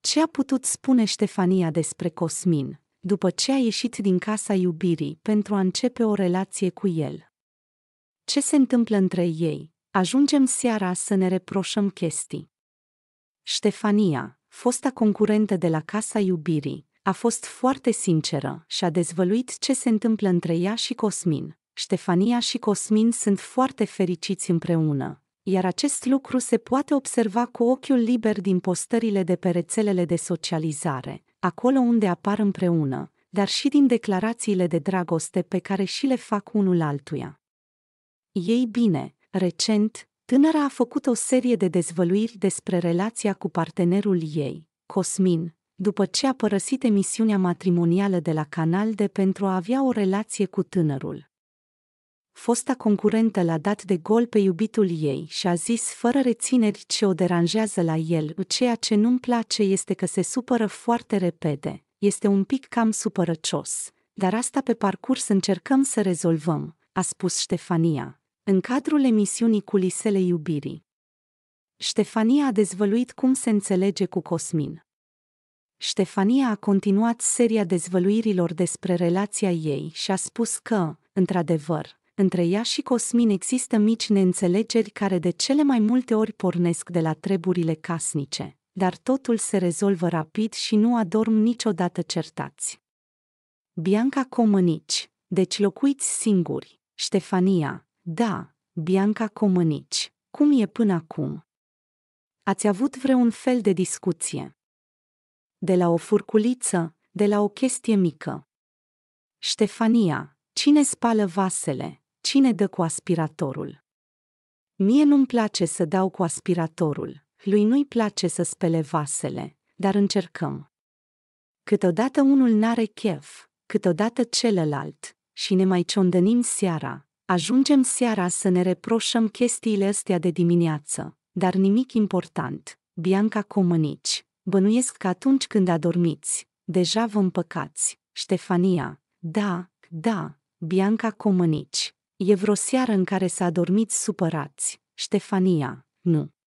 Ce a putut spune Ștefania despre Cosmin, după ce a ieșit din casa iubirii pentru a începe o relație cu el? Ce se întâmplă între ei? Ajungem seara să ne reproșăm chestii. Ștefania, fosta concurentă de la Casa Iubirii, a fost foarte sinceră și a dezvăluit ce se întâmplă între ea și Cosmin. Ștefania și Cosmin sunt foarte fericiți împreună iar acest lucru se poate observa cu ochiul liber din postările de pe rețelele de socializare, acolo unde apar împreună, dar și din declarațiile de dragoste pe care și le fac unul altuia. Ei bine, recent, tânăra a făcut o serie de dezvăluiri despre relația cu partenerul ei, Cosmin, după ce a părăsit emisiunea matrimonială de la Canal de pentru a avea o relație cu tânărul fosta concurentă l-a dat de gol pe iubitul ei și a zis fără rețineri ce o deranjează la el, ceea ce nu-mi place este că se supără foarte repede, este un pic cam supărăcios, dar asta pe parcurs încercăm să rezolvăm, a spus Ștefania, în cadrul emisiunii Culisele Iubirii. Ștefania a dezvăluit cum se înțelege cu Cosmin. Ștefania a continuat seria dezvăluirilor despre relația ei și a spus că, într-adevăr, între ea și Cosmin există mici neînțelegeri care de cele mai multe ori pornesc de la treburile casnice, dar totul se rezolvă rapid și nu adorm niciodată certați. Bianca Comănici, deci locuiți singuri. Ștefania, da, Bianca Comănici, cum e până acum? Ați avut vreun fel de discuție? De la o furculiță, de la o chestie mică. Ștefania, cine spală vasele? Cine dă cu aspiratorul? Mie nu-mi place să dau cu aspiratorul, lui nu-i place să spele vasele, dar încercăm. Câteodată unul n-are chef, câteodată celălalt, și ne mai ciondănim seara, ajungem seara să ne reproșăm chestiile astea de dimineață, dar nimic important, Bianca Comănici, bănuiesc că atunci când adormiți, deja vă împăcați, Ștefania, da, da, Bianca Comănici. E vreo seară în care s-a dormit supărați. Ștefania, nu.